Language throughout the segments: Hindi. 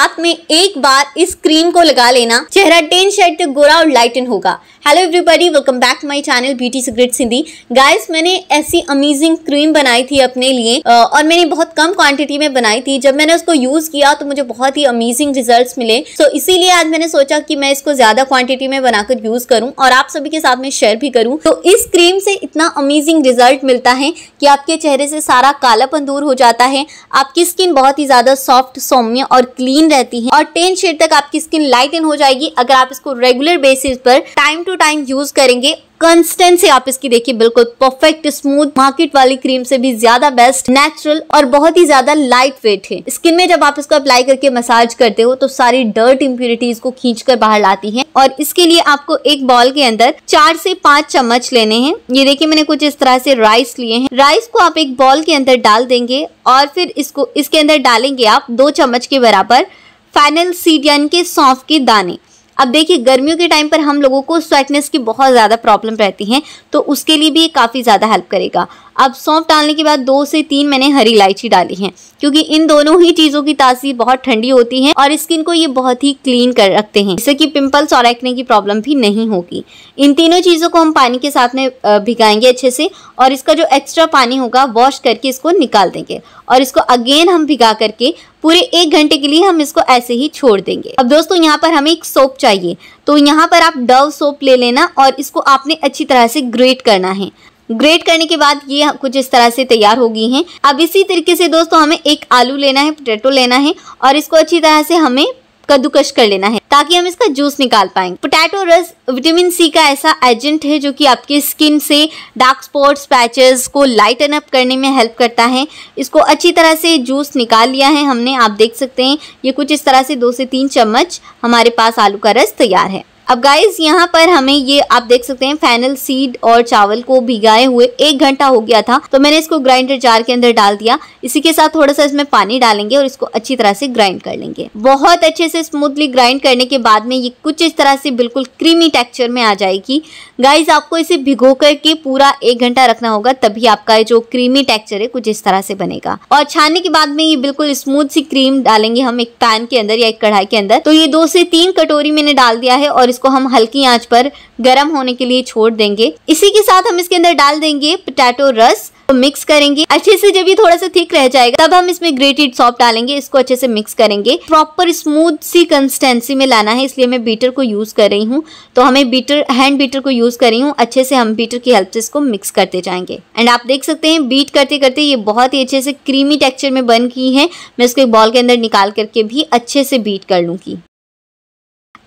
रात में एक बार इस क्रीम को लगा लेना चेहरा टेन शेड तक गोरा और लाइटन होगा hello everybody welcome back to my channel beauty secrets Sindhi guys मैंने ऐसी अमेजिंग क्रीम बनाई थी अपने लिए और मैंने बहुत कम क्वांटिटी में बनाई थी जब मैंने उसको यूज़ किया तो मुझे बहुत ही अमेजिंग रिजल्ट्स मिले सो so, इसीलिए आज मैंने सोचा कि मैं इसको ज़्यादा क्वांटिटी में बनाकर यूज़ करूँ और आप सभी के साथ में शेयर भी करूँ तो इस क्रीम से इतना अमेजिंग रिजल्ट मिलता है कि आपके चेहरे से सारा कालापन दूर हो जाता है आपकी स्किन बहुत ही ज़्यादा सॉफ्ट सौम्य और क्लीन रहती है और टेन शेड तक आपकी स्किन लाइटन हो जाएगी अगर आप इसको रेगुलर बेसिस पर टाइम टू टाइम यूज करेंगे कंस्टेंट से आप इसकी देखिए बिल्कुल परफेक्ट स्मूथ मार्केट वाली क्रीम से भी ज्यादा बेस्ट नेचुरल और बहुत ही ज्यादा लाइट वेट है स्किन में जब आप इसको अप्लाई करके मसाज करते हो तो सारी डर्ट इम्प्यूरिटीज को खींच कर बाहर लाती है और इसके लिए आपको एक बॉल के अंदर चार से पांच चम्मच लेने हैं ये देखिए मैंने कुछ इस तरह से राइस लिए हैं राइस को आप एक बॉल के अंदर डाल देंगे और फिर इसको इसके अंदर डालेंगे आप दो चम्मच के बराबर फाइनल सीडियन के सौंफ के दाने अब देखिए गर्मियों के टाइम पर हम लोगों को स्वेटनेस की बहुत ज़्यादा प्रॉब्लम रहती हैं तो उसके लिए भी ये काफ़ी ज़्यादा हेल्प करेगा अब सौंफ डालने के बाद दो से तीन मैंने हरी इलायची डाली है क्योंकि इन दोनों ही चीज़ों की तासीर बहुत ठंडी होती है और स्किन को ये बहुत ही क्लीन कर रखते हैं जिससे कि पिंपल्स और एक्ने की प्रॉब्लम भी नहीं होगी इन तीनों चीज़ों को हम पानी के साथ में भिगाएंगे अच्छे से और इसका जो एक्स्ट्रा पानी होगा वॉश करके इसको निकाल देंगे और इसको अगेन हम भिगा करके पूरे एक घंटे के लिए हम इसको ऐसे ही छोड़ देंगे अब दोस्तों यहाँ पर हमें एक सोप चाहिए तो यहाँ पर आप डव सोप ले लेना और इसको आपने अच्छी तरह से ग्रेट करना है ग्रेट करने के बाद ये कुछ इस तरह से तैयार हो गई हैं अब इसी तरीके से दोस्तों हमें एक आलू लेना है पोटैटो लेना है और इसको अच्छी तरह से हमें कद्दूकश कर लेना है ताकि हम इसका जूस निकाल पाएंगे पोटैटो रस विटामिन सी का ऐसा एजेंट है जो कि आपकी स्किन से डार्क स्पॉट्स पैचेस को लाइटन अप करने में हेल्प करता है इसको अच्छी तरह से जूस निकाल लिया है हमने आप देख सकते हैं ये कुछ इस तरह से दो से तीन चम्मच हमारे पास आलू का रस तैयार है अब गाइज यहाँ पर हमें ये आप देख सकते हैं फैनल सीड और चावल को भिगाए हुए एक घंटा हो गया था तो मैंने इसको ग्राइंडर जार के अंदर डाल दिया इसी के साथ थोड़ा सा इसमें पानी डालेंगे और इसको अच्छी तरह से ग्राइंड कर लेंगे बहुत अच्छे से स्मूथली ग्राइंड करने के बाद में ये कुछ इस तरह से बिल्कुल क्रीमी टेक्सचर में आ जाएगी गाइज आपको इसे भिगो करके पूरा एक घंटा रखना होगा तभी आपका जो क्रीमी टेक्चर है कुछ इस तरह से बनेगा और छाने के बाद में ये बिल्कुल स्मूथ सी क्रीम डालेंगे हम एक पैन के अंदर या एक कढ़ाई के अंदर तो ये दो से तीन कटोरी मैंने डाल दिया है और इसको हम हल्की आंच पर गर्म होने के लिए छोड़ देंगे इसी के साथ हम इसके अंदर डाल देंगे पोटैटो रस तो मिक्स करेंगे अच्छे से जब ये थोड़ा सा थिक रह जाएगा तब हम इसमें ग्रेटेड सॉप डालेंगे इसको अच्छे से मिक्स करेंगे प्रॉपर स्मूथ सी कंसिस्टेंसी में लाना है इसलिए मैं बीटर को यूज कर रही हूँ तो हमें बीटर हैंड बीटर को यूज कर रही हूँ अच्छे से हम बीटर की हेल्प से इसको मिक्स करते जाएंगे एंड आप देख सकते हैं बीट करते करते ये बहुत ही अच्छे से क्रीमी टेक्सचर में बन गई है मैं इसको एक बॉल के अंदर निकाल करके भी अच्छे से बीट कर लूंगी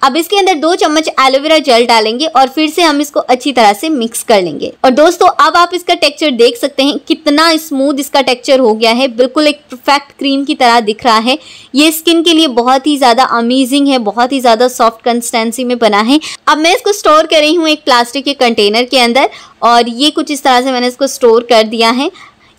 अब इसके अंदर दो चम्मच एलोवेरा जेल डालेंगे और फिर से हम इसको अच्छी तरह से मिक्स कर लेंगे और दोस्तों अब आप इसका टेक्सचर देख सकते हैं कितना स्मूथ इसका टेक्सचर हो गया है बिल्कुल एक परफेक्ट क्रीम की तरह दिख रहा है ये स्किन के लिए बहुत ही ज़्यादा अमेजिंग है बहुत ही ज़्यादा सॉफ्ट कंसिस्टेंसी में बना है अब मैं इसको स्टोर कर रही हूँ एक प्लास्टिक के कंटेनर के अंदर और ये कुछ इस तरह से मैंने इसको स्टोर कर दिया है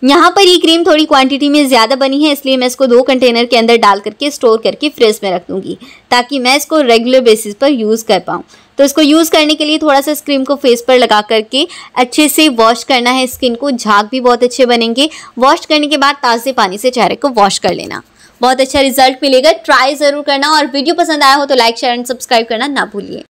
यहाँ पर ये क्रीम थोड़ी क्वांटिटी में ज़्यादा बनी है इसलिए मैं इसको दो कंटेनर के अंदर डाल करके स्टोर करके फ्रिज में रख दूँगी ताकि मैं इसको रेगुलर बेसिस पर यूज़ कर पाऊँ तो इसको यूज़ करने के लिए थोड़ा सा इस क्रीम को फेस पर लगा करके अच्छे से वॉश करना है स्किन को झाग भी बहुत अच्छे बनेंगे वॉश करने के बाद ताज़े पानी से चेहरे को वॉश कर लेना बहुत अच्छा रिजल्ट मिलेगा ट्राई ज़रूर करना और वीडियो पसंद आया हो तो लाइक शेयर एंड सब्सक्राइब करना ना भूलिए